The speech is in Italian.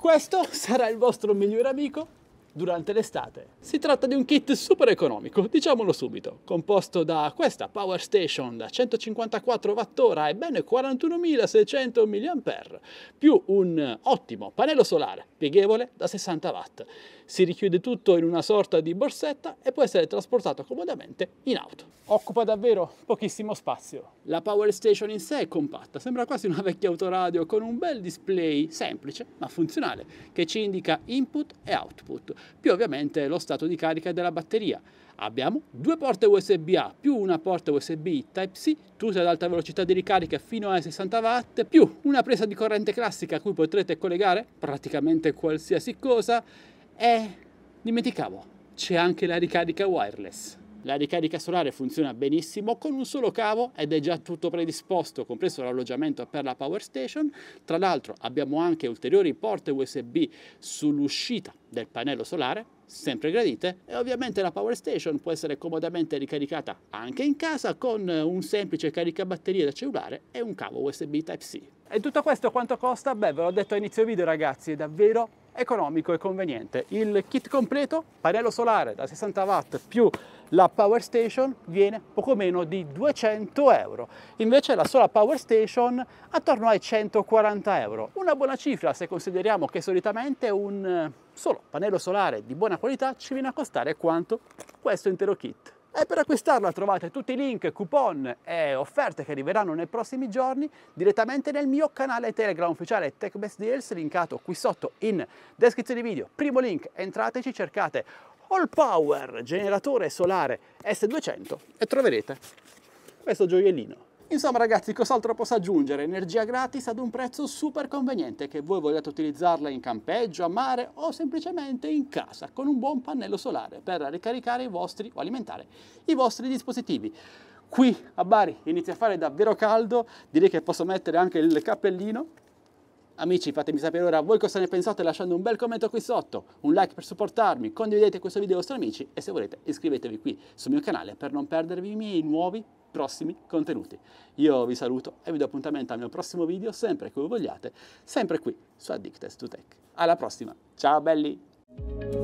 Questo sarà il vostro migliore amico durante l'estate. Si tratta di un kit super economico, diciamolo subito, composto da questa Power Station da 154 Wh e ben 41.600 mAh, più un ottimo pannello solare pieghevole da 60 watt. Si richiude tutto in una sorta di borsetta e può essere trasportato comodamente in auto. Occupa davvero pochissimo spazio. La Power Station in sé è compatta, sembra quasi una vecchia autoradio con un bel display semplice ma funzionale che ci indica input e output più ovviamente lo stato di carica della batteria. Abbiamo due porte USB-A più una porta USB Type-C, tutte ad alta velocità di ricarica fino ai 60 watt, più una presa di corrente classica a cui potrete collegare praticamente qualsiasi cosa e dimenticavo, c'è anche la ricarica wireless. La ricarica solare funziona benissimo con un solo cavo ed è già tutto predisposto, compreso l'alloggiamento per la power station. Tra l'altro abbiamo anche ulteriori porte USB sull'uscita del pannello solare sempre gradite e ovviamente la power station può essere comodamente ricaricata anche in casa con un semplice caricabatterie da cellulare e un cavo USB Type-C. E tutto questo quanto costa? Beh, ve l'ho detto a inizio video ragazzi, è davvero economico e conveniente. Il kit completo, pannello solare da 60 watt più la power station viene poco meno di 200 euro, invece la sola power station attorno ai 140 euro. Una buona cifra se consideriamo che solitamente un solo pannello solare di buona qualità ci viene a costare quanto questo intero kit. E per acquistarla trovate tutti i link, coupon e offerte che arriveranno nei prossimi giorni direttamente nel mio canale Telegram ufficiale TechBest Deals linkato qui sotto in descrizione video. Primo link, entrateci, cercate All Power generatore solare S200 e troverete questo gioiellino. Insomma ragazzi, cos'altro posso aggiungere? Energia gratis ad un prezzo super conveniente che voi vogliate utilizzarla in campeggio, a mare o semplicemente in casa con un buon pannello solare per ricaricare i vostri o alimentare i vostri dispositivi qui a Bari inizia a fare davvero caldo, direi che posso mettere anche il cappellino. Amici fatemi sapere ora voi cosa ne pensate lasciando un bel commento qui sotto, un like per supportarmi, condividete questo video ai vostri amici e se volete iscrivetevi qui sul mio canale per non perdervi i miei nuovi prossimi contenuti. Io vi saluto e vi do appuntamento al mio prossimo video, sempre che voi vogliate, sempre qui su Addicted 2 Tech. Alla prossima, ciao belli!